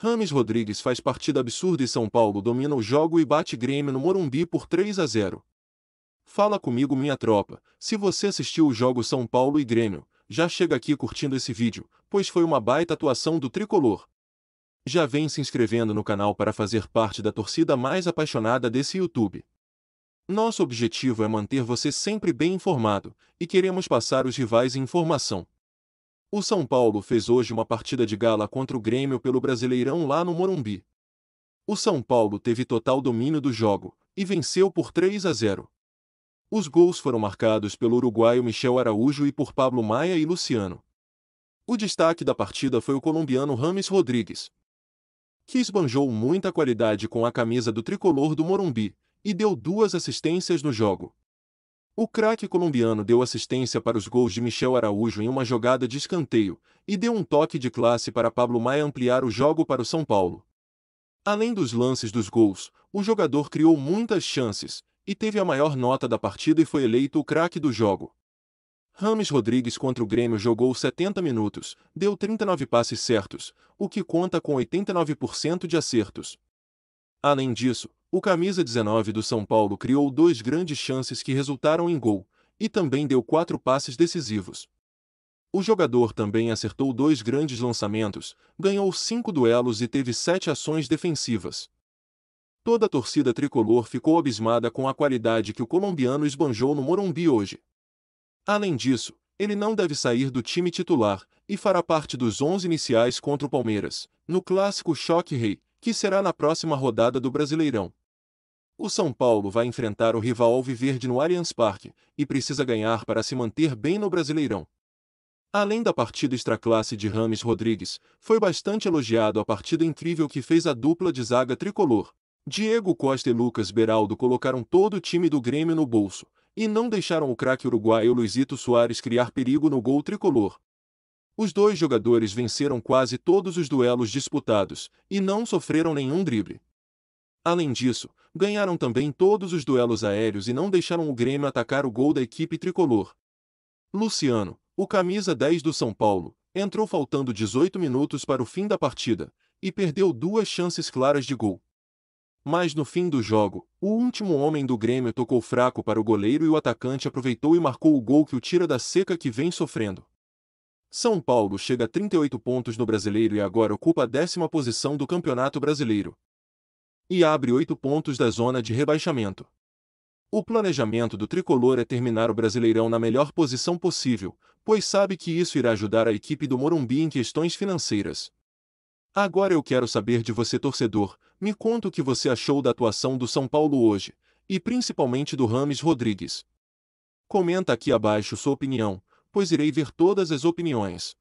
Rames Rodrigues faz partida absurda e São Paulo domina o jogo e bate Grêmio no Morumbi por 3 a 0. Fala comigo minha tropa, se você assistiu o jogo São Paulo e Grêmio, já chega aqui curtindo esse vídeo, pois foi uma baita atuação do Tricolor. Já vem se inscrevendo no canal para fazer parte da torcida mais apaixonada desse YouTube. Nosso objetivo é manter você sempre bem informado, e queremos passar os rivais em informação. O São Paulo fez hoje uma partida de gala contra o Grêmio pelo Brasileirão lá no Morumbi. O São Paulo teve total domínio do jogo e venceu por 3 a 0. Os gols foram marcados pelo uruguaio Michel Araújo e por Pablo Maia e Luciano. O destaque da partida foi o colombiano Rames Rodrigues, que esbanjou muita qualidade com a camisa do tricolor do Morumbi e deu duas assistências no jogo. O craque colombiano deu assistência para os gols de Michel Araújo em uma jogada de escanteio e deu um toque de classe para Pablo Maia ampliar o jogo para o São Paulo. Além dos lances dos gols, o jogador criou muitas chances e teve a maior nota da partida e foi eleito o craque do jogo. Rames Rodrigues contra o Grêmio jogou 70 minutos, deu 39 passes certos, o que conta com 89% de acertos. Além disso, o camisa 19 do São Paulo criou dois grandes chances que resultaram em gol, e também deu quatro passes decisivos. O jogador também acertou dois grandes lançamentos, ganhou cinco duelos e teve sete ações defensivas. Toda a torcida tricolor ficou abismada com a qualidade que o colombiano esbanjou no Morumbi hoje. Além disso, ele não deve sair do time titular e fará parte dos 11 iniciais contra o Palmeiras, no clássico Choque Rei, que será na próxima rodada do Brasileirão. O São Paulo vai enfrentar o rival Alviverde no Allianz Parque e precisa ganhar para se manter bem no Brasileirão. Além da partida extraclasse de Rames Rodrigues, foi bastante elogiado a partida incrível que fez a dupla de zaga tricolor. Diego Costa e Lucas Beraldo colocaram todo o time do Grêmio no bolso e não deixaram o craque uruguaio Luizito Soares criar perigo no gol tricolor. Os dois jogadores venceram quase todos os duelos disputados e não sofreram nenhum drible. Além disso, ganharam também todos os duelos aéreos e não deixaram o Grêmio atacar o gol da equipe tricolor. Luciano, o camisa 10 do São Paulo, entrou faltando 18 minutos para o fim da partida e perdeu duas chances claras de gol. Mas no fim do jogo, o último homem do Grêmio tocou fraco para o goleiro e o atacante aproveitou e marcou o gol que o tira da seca que vem sofrendo. São Paulo chega a 38 pontos no brasileiro e agora ocupa a décima posição do Campeonato Brasileiro. E abre 8 pontos da zona de rebaixamento. O planejamento do tricolor é terminar o Brasileirão na melhor posição possível, pois sabe que isso irá ajudar a equipe do Morumbi em questões financeiras. Agora eu quero saber de você, torcedor, me conta o que você achou da atuação do São Paulo hoje, e principalmente do Rames Rodrigues. Comenta aqui abaixo sua opinião, pois irei ver todas as opiniões.